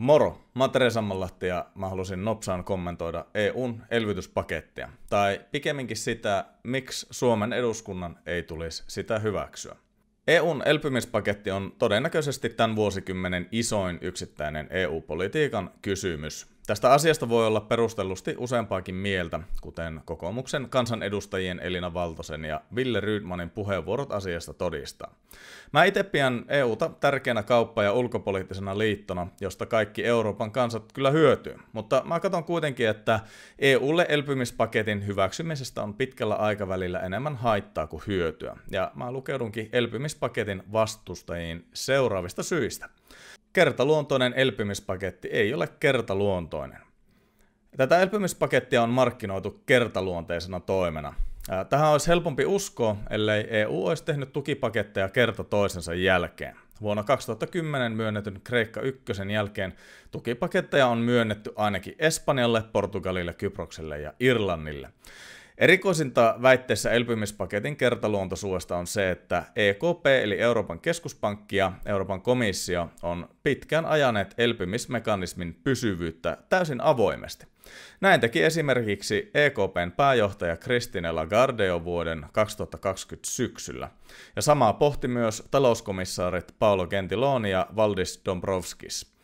Moro, mä oon ja mä halusin nopsaan kommentoida EUn elvytyspakettia, tai pikemminkin sitä, miksi Suomen eduskunnan ei tulisi sitä hyväksyä. EUn elpymispaketti on todennäköisesti tämän vuosikymmenen isoin yksittäinen EU-politiikan kysymys, Tästä asiasta voi olla perustellusti useampaakin mieltä, kuten kokoomuksen kansanedustajien Elina Valtosen ja Ville Rydmanin puheenvuorot asiasta todistaa. Mä itse pian EUta tärkeänä kauppa- ja ulkopoliittisena liittona, josta kaikki Euroopan kansat kyllä hyötyy, mutta mä katson kuitenkin, että EUlle elpymispaketin hyväksymisestä on pitkällä aikavälillä enemmän haittaa kuin hyötyä, ja mä lukeudunkin elpymispaketin vastustajiin seuraavista syistä. Kertaluontoinen elpymispaketti ei ole kertaluontoinen. Tätä elpymispakettia on markkinoitu kertaluonteisena toimena. Tähän olisi helpompi uskoa, ellei EU olisi tehnyt tukipaketteja kerta toisensa jälkeen. Vuonna 2010 myönnetyn Kreikka 1 jälkeen tukipaketteja on myönnetty ainakin Espanjalle, Portugalille, Kyprokselle ja Irlannille. Erikoisinta väitteessä elpymispaketin kertaluontosuosta on se, että EKP eli Euroopan keskuspankki ja Euroopan komissio on pitkään ajaneet elpymismekanismin pysyvyyttä täysin avoimesti. Näin teki esimerkiksi EKPn pääjohtaja Christine Lagarde jo vuoden 2020 syksyllä. Ja samaa pohti myös talouskomissaarit Paolo Gentiloni ja Valdis Dombrovskis.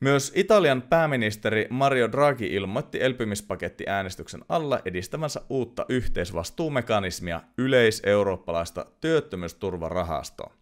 Myös Italian pääministeri Mario Draghi ilmoitti elpymispaketti äänestyksen alla edistämänsä uutta yhteisvastuumekanismia yleiseurooppalaista työttömyysturvarahastoa.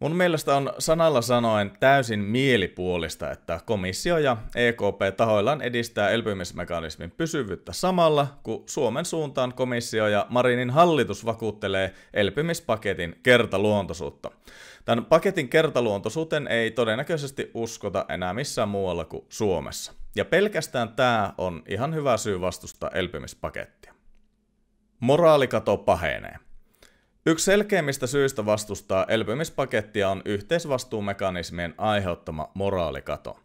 Mun mielestä on sanalla sanoen täysin mielipuolista, että komissio ja EKP tahoillaan edistää elpymismekanismin pysyvyyttä samalla, kun Suomen suuntaan komissio ja Marinin hallitus vakuuttelee elpymispaketin kertaluontoisuutta. Tämän paketin kertaluontoisuuteen ei todennäköisesti uskota enää missään muualla kuin Suomessa. Ja pelkästään tämä on ihan hyvä syy vastustaa elpymispakettia. Moraalikato pahenee. Yksi selkeimmistä syistä vastustaa elpymispakettia on yhteisvastuumekanismien aiheuttama moraalikato.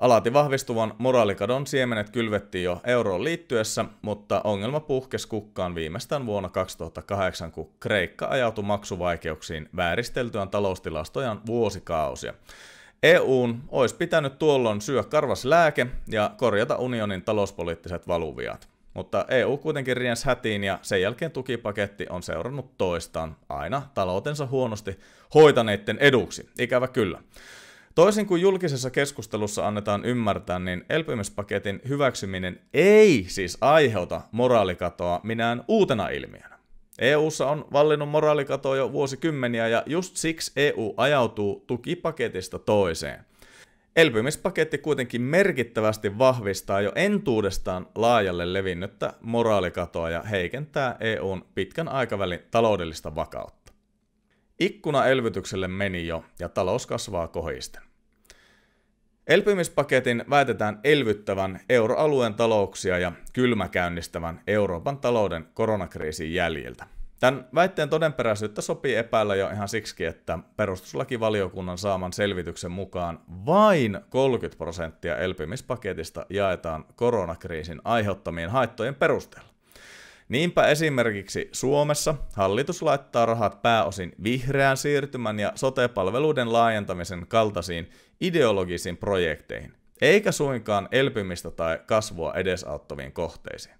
Alati vahvistuvan moraalikadon siemenet kylvettiin jo euroon liittyessä, mutta ongelma puhkesi kukkaan viimeistään vuonna 2008, kun Kreikka ajautui maksuvaikeuksiin vääristeltyään taloustilastojan vuosikausia. EUn olisi pitänyt tuolloin syö karvas lääke ja korjata unionin talouspoliittiset valuviat. Mutta EU kuitenkin riensi hätiin ja sen jälkeen tukipaketti on seurannut toistaan aina taloutensa huonosti hoitaneiden eduksi, ikävä kyllä. Toisin kuin julkisessa keskustelussa annetaan ymmärtää, niin elpymispaketin hyväksyminen ei siis aiheuta moraalikatoa minään uutena ilmiönä. EUssa on vallinnut moraalikatoa jo vuosikymmeniä ja just siksi EU ajautuu tukipaketista toiseen. Elpymispaketti kuitenkin merkittävästi vahvistaa jo entuudestaan laajalle levinnyttä moraalikatoa ja heikentää EUn pitkän aikavälin taloudellista vakautta. Ikkuna elvytykselle meni jo ja talous kasvaa kohisten. Elpymispaketin väitetään elvyttävän euroalueen talouksia ja kylmäkäynnistävän Euroopan talouden koronakriisin jäljiltä. Tämän väitteen todenperäisyyttä sopii epäillä jo ihan siksi, että perustuslakivaliokunnan saaman selvityksen mukaan vain 30 prosenttia elpymispaketista jaetaan koronakriisin aiheuttamiin haittojen perusteella. Niinpä esimerkiksi Suomessa hallitus laittaa rahat pääosin vihreän siirtymän ja sotepalveluiden laajentamisen kaltaisiin ideologisiin projekteihin, eikä suinkaan elpymistä tai kasvua edesauttaviin kohteisiin.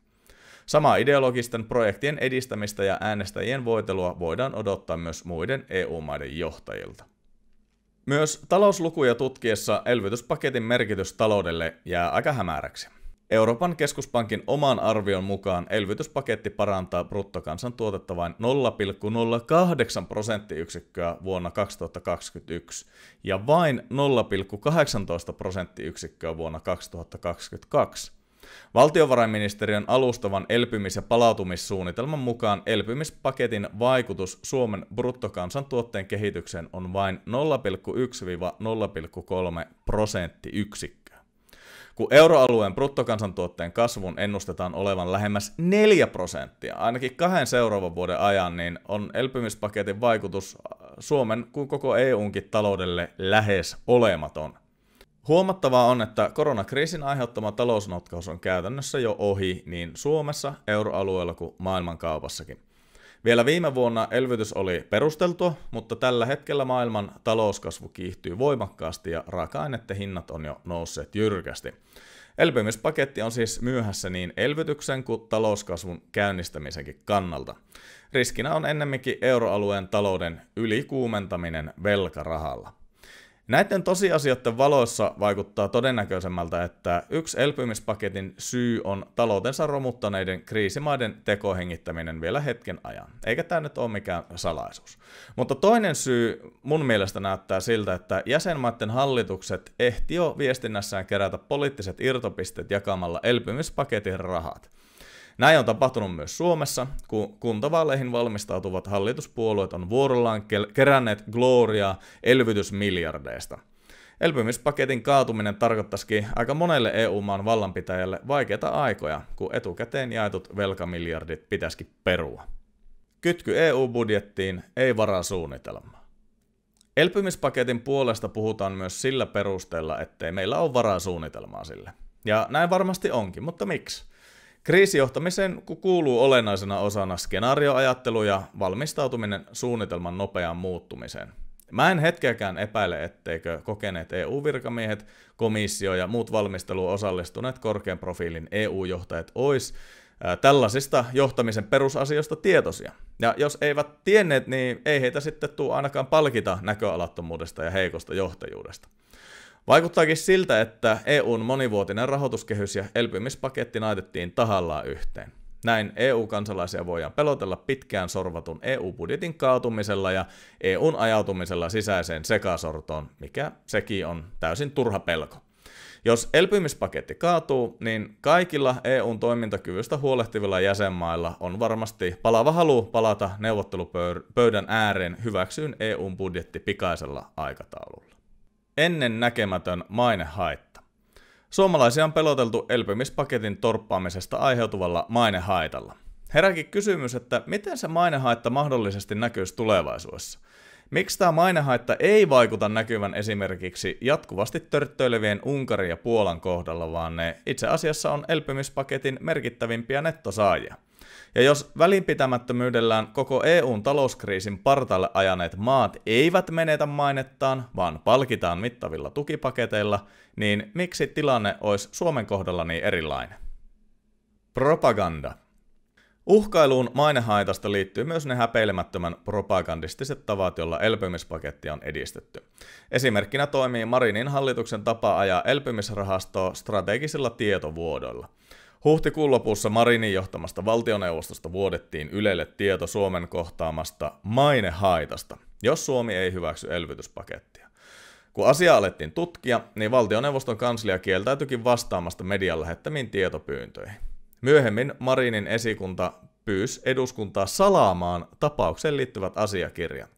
Samaa ideologisten projektien edistämistä ja äänestäjien voitelua voidaan odottaa myös muiden EU-maiden johtajilta. Myös talouslukuja tutkiessa elvytyspaketin merkitys taloudelle jää aika hämäräksi. Euroopan keskuspankin oman arvion mukaan elvytyspaketti parantaa bruttokansantuotetta vain 0,08 prosenttiyksikköä vuonna 2021 ja vain 0,18 prosenttiyksikköä vuonna 2022. Valtiovarainministeriön alustavan elpymis- ja palautumissuunnitelman mukaan elpymispaketin vaikutus Suomen bruttokansantuotteen kehitykseen on vain 0,1-0,3 prosenttiyksikköä kun euroalueen bruttokansantuotteen kasvun ennustetaan olevan lähemmäs 4 prosenttia ainakin kahden seuraavan vuoden ajan, niin on elpymispaketin vaikutus äh, Suomen kuin koko EUnkin taloudelle lähes olematon. Huomattavaa on, että koronakriisin aiheuttama talousnotkaus on käytännössä jo ohi niin Suomessa, euroalueella kuin maailmankaupassakin. Vielä viime vuonna elvytys oli perusteltu, mutta tällä hetkellä maailman talouskasvu kiihtyy voimakkaasti ja raaka hinnat on jo nousseet jyrkästi. Elpymispaketti on siis myöhässä niin elvytyksen kuin talouskasvun käynnistämisenkin kannalta. Riskinä on ennemminkin euroalueen talouden ylikuumentaminen velkarahalla. Näiden tosiasioiden valoissa vaikuttaa todennäköisemmältä, että yksi elpymispaketin syy on taloutensa romuttaneiden kriisimaiden tekohengittäminen vielä hetken ajan. Eikä tämä nyt ole mikään salaisuus. Mutta toinen syy mun mielestä näyttää siltä, että jäsenmaiden hallitukset ehti jo viestinnässään kerätä poliittiset irtopisteet jakamalla elpymispaketin rahat – näin on tapahtunut myös Suomessa, kun kuntavaaleihin valmistautuvat hallituspuolueet on vuorollaan keränneet gloriaa elvytysmiljardeista. Elpymispaketin kaatuminen tarkoittaisikin aika monelle EU-maan vallanpitäjälle vaikeita aikoja, kun etukäteen jaetut velkamiljardit pitäisikin perua. Kytky EU-budjettiin, ei varaa suunnitelmaa. Elpymispaketin puolesta puhutaan myös sillä perusteella, ettei meillä ole suunnitelmaa sille. Ja näin varmasti onkin, mutta miksi? Kriisijohtamisen kuuluu olennaisena osana skenaarioajattelu ja valmistautuminen suunnitelman nopeaan muuttumiseen. Mä en hetkeäkään epäile, etteikö kokeneet EU-virkamiehet, komissio ja muut valmisteluun osallistuneet korkean profiilin EU-johtajat ois tällaisista johtamisen perusasioista tietoisia. Ja jos eivät tienneet, niin ei heitä sitten tule ainakaan palkita näköalattomuudesta ja heikosta johtajuudesta. Vaikuttaakin siltä, että EUn monivuotinen rahoituskehys ja elpymispaketti naitettiin tahallaan yhteen. Näin EU-kansalaisia voidaan pelotella pitkään sorvatun EU-budjetin kaatumisella ja EUn ajautumisella sisäiseen sekasortoon, mikä sekin on täysin turha pelko. Jos elpymispaketti kaatuu, niin kaikilla EUn toimintakyvystä huolehtivilla jäsenmailla on varmasti palava halu palata neuvottelupöydän ääreen hyväksyyn EUn budjetti pikaisella aikataululla. Ennen näkemätön mainehaitta. Suomalaisia on peloteltu elpymispaketin torppaamisesta aiheutuvalla mainehaitalla. Heräkin kysymys, että miten se mainehaitta mahdollisesti näkyisi tulevaisuudessa? Miksi tämä mainehaitta ei vaikuta näkyvän esimerkiksi jatkuvasti törttöilevien Unkarin ja Puolan kohdalla, vaan ne itse asiassa on elpymispaketin merkittävimpiä nettosaajia? Ja jos välinpitämättömyydellään koko EUn talouskriisin partalle ajaneet maat eivät menetä mainettaan, vaan palkitaan mittavilla tukipaketeilla, niin miksi tilanne olisi Suomen kohdalla niin erilainen? Propaganda. Uhkailuun mainehaitasta liittyy myös ne häpeilemättömän propagandistiset tavat, joilla elpymispakettia on edistetty. Esimerkkinä toimii Marinin hallituksen tapa ajaa elpymisrahastoa strategisilla tietovuodoilla – Huhtikuun lopussa Marinin johtamasta valtioneuvostosta vuodettiin Ylelle tieto Suomen kohtaamasta mainehaitasta, jos Suomi ei hyväksy elvytyspakettia. Kun asia alettiin tutkia, niin valtioneuvoston kanslia kieltäytyikin vastaamasta median lähettämiin tietopyyntöihin. Myöhemmin Marinin esikunta pyysi eduskuntaa salaamaan tapaukseen liittyvät asiakirjat.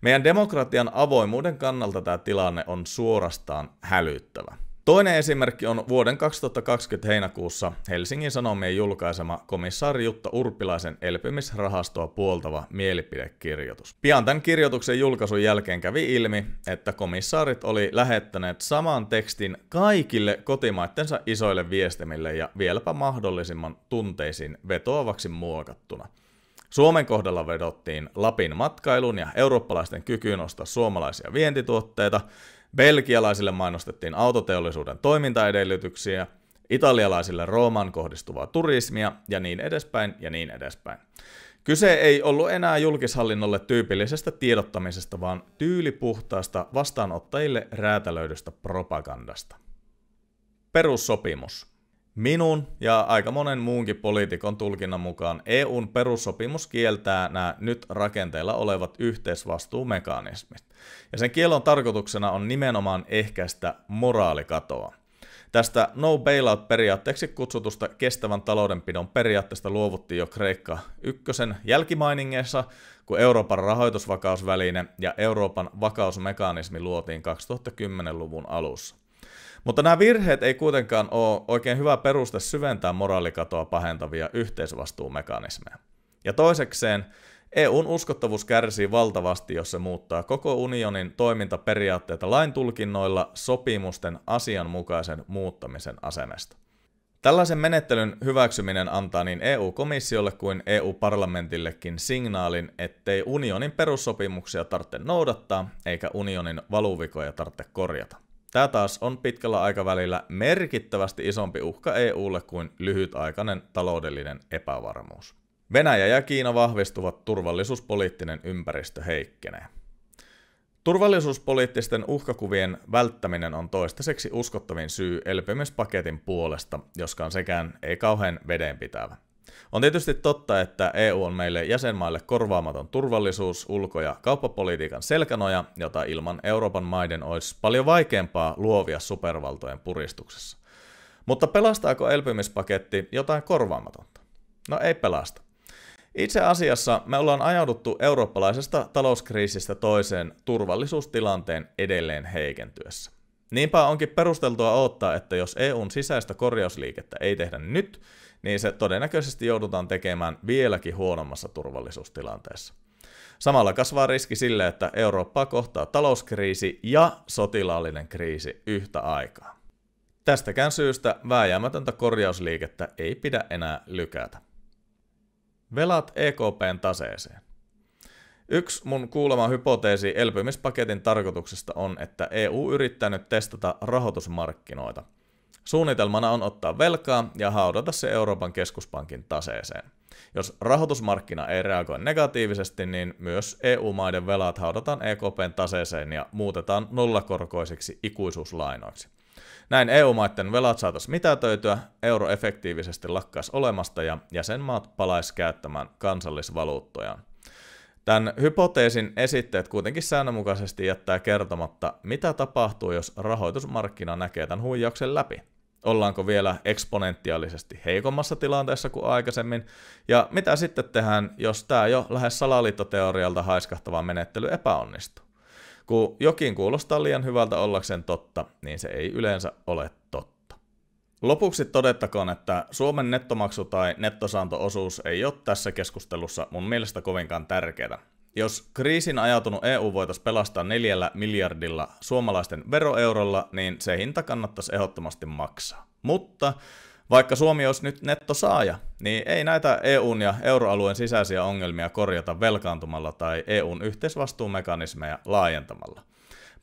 Meidän demokratian avoimuuden kannalta tämä tilanne on suorastaan hälyttävä. Toinen esimerkki on vuoden 2020 heinäkuussa Helsingin Sanomien julkaisema komissaari Jutta Urpilaisen elpymisrahastoa puoltava mielipidekirjoitus. Pian tämän kirjoituksen julkaisun jälkeen kävi ilmi, että komissaarit oli lähettäneet saman tekstin kaikille kotimaittensa isoille viestimille ja vieläpä mahdollisimman tunteisiin vetoavaksi muokattuna. Suomen kohdalla vedottiin Lapin matkailun ja eurooppalaisten kykyyn ostaa suomalaisia vientituotteita – Belgialaisille mainostettiin autoteollisuuden toimintaedellytyksiä, italialaisille Rooman kohdistuvaa turismia ja niin edespäin ja niin edespäin. Kyse ei ollut enää julkishallinnolle tyypillisestä tiedottamisesta, vaan tyylipuhtaasta vastaanottajille räätälöidystä propagandasta. Perussopimus – Minun ja aika monen muunkin poliitikon tulkinnan mukaan EUn perussopimus kieltää nämä nyt rakenteilla olevat yhteisvastuumekanismit. Ja sen kielon tarkoituksena on nimenomaan ehkäistä moraalikatoa. Tästä no bailout-periaatteeksi kutsutusta kestävän taloudenpidon periaatteesta luovuttiin jo Kreikka ykkösen jälkimainingeissa, kun Euroopan rahoitusvakausväline ja Euroopan vakausmekanismi luotiin 2010-luvun alussa. Mutta nämä virheet ei kuitenkaan ole oikein hyvä peruste syventää moraalikatoa pahentavia yhteisvastuumekanismeja. Ja toisekseen, EUn uskottavuus kärsii valtavasti, jos se muuttaa koko unionin toimintaperiaatteita tulkinnoilla sopimusten asianmukaisen muuttamisen asemesta. Tällaisen menettelyn hyväksyminen antaa niin EU-komissiolle kuin EU-parlamentillekin signaalin, ettei unionin perussopimuksia tarvitse noudattaa eikä unionin valuvikoja tarvitse korjata. Tämä taas on pitkällä aikavälillä merkittävästi isompi uhka EUlle kuin lyhytaikainen taloudellinen epävarmuus. Venäjä ja Kiina vahvistuvat, turvallisuuspoliittinen ympäristö heikkenee. Turvallisuuspoliittisten uhkakuvien välttäminen on toistaiseksi uskottavin syy elpymispaketin puolesta, joskaan sekään ei kauhean vedenpitävä. On tietysti totta, että EU on meille jäsenmaille korvaamaton turvallisuus, ulko- ja kauppapolitiikan selkänoja, jota ilman Euroopan maiden olisi paljon vaikeampaa luovia supervaltojen puristuksessa. Mutta pelastaako elpymispaketti jotain korvaamatonta? No ei pelasta. Itse asiassa me ollaan ajauduttu eurooppalaisesta talouskriisistä toiseen turvallisuustilanteen edelleen heikentyessä. Niinpä onkin perusteltua odottaa, että jos EUn sisäistä korjausliikettä ei tehdä nyt, niin se todennäköisesti joudutaan tekemään vieläkin huonommassa turvallisuustilanteessa. Samalla kasvaa riski sille, että Eurooppaa kohtaa talouskriisi ja sotilaallinen kriisi yhtä aikaa. Tästäkään syystä vääjäämätöntä korjausliikettä ei pidä enää lykätä. Velat EKPn taseeseen. Yksi mun kuulema hypoteesi elpymispaketin tarkoituksesta on, että EU yrittää nyt testata rahoitusmarkkinoita – Suunnitelmana on ottaa velkaa ja haudata se Euroopan keskuspankin taseeseen. Jos rahoitusmarkkina ei reagoi negatiivisesti, niin myös EU-maiden velat haudataan EKPn taseeseen ja muutetaan nollakorkoisiksi ikuisuuslainoiksi. Näin EU-maiden velat saataisiin mitätöityä, euro efektiivisesti lakkaisi olemasta ja jäsenmaat palaisi käyttämään kansallisvaluuttojaan. Tämän hypoteesin esitteet kuitenkin säännönmukaisesti jättää kertomatta, mitä tapahtuu, jos rahoitusmarkkina näkee tämän huijauksen läpi – ollaanko vielä eksponentiaalisesti heikommassa tilanteessa kuin aikaisemmin, ja mitä sitten tehdään, jos tämä jo lähes salaliittoteorialta haiskahtava menettely epäonnistuu. Kun jokin kuulostaa liian hyvältä ollakseen totta, niin se ei yleensä ole totta. Lopuksi todettakoon, että Suomen nettomaksu tai nettosaanto-osuus ei ole tässä keskustelussa mun mielestä kovinkaan tärkeää. Jos kriisin ajautunut EU voitaisiin pelastaa neljällä miljardilla suomalaisten veroeurolla, niin se hinta kannattaisi ehdottomasti maksaa. Mutta vaikka Suomi olisi nyt nettosaaja, niin ei näitä EUn ja euroalueen sisäisiä ongelmia korjata velkaantumalla tai EUn yhteisvastuumekanismeja laajentamalla.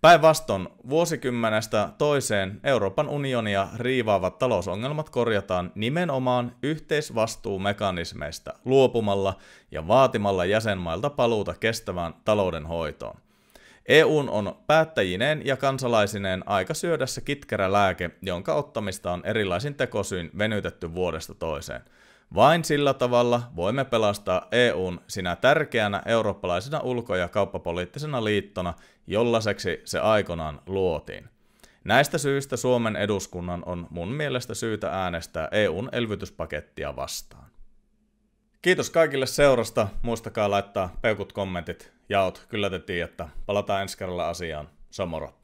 Päinvastoin vuosikymmenestä toiseen Euroopan unionia riivaavat talousongelmat korjataan nimenomaan yhteisvastuumekanismeista luopumalla ja vaatimalla jäsenmailta paluuta kestävään taloudenhoitoon. EUn on päättäjineen ja kansalaisineen aika syödässä kitkerä lääke, jonka ottamista on erilaisin tekosyin venytetty vuodesta toiseen – vain sillä tavalla voimme pelastaa EUn sinä tärkeänä eurooppalaisena ulko- ja kauppapoliittisena liittona, jollaiseksi se aikonaan luotiin. Näistä syistä Suomen eduskunnan on mun mielestä syytä äänestää EUn elvytyspakettia vastaan. Kiitos kaikille seurasta. Muistakaa laittaa peukut, kommentit, jaot. Kyllä te tiedätte. Palataan ensi kerralla asiaan. Samoro.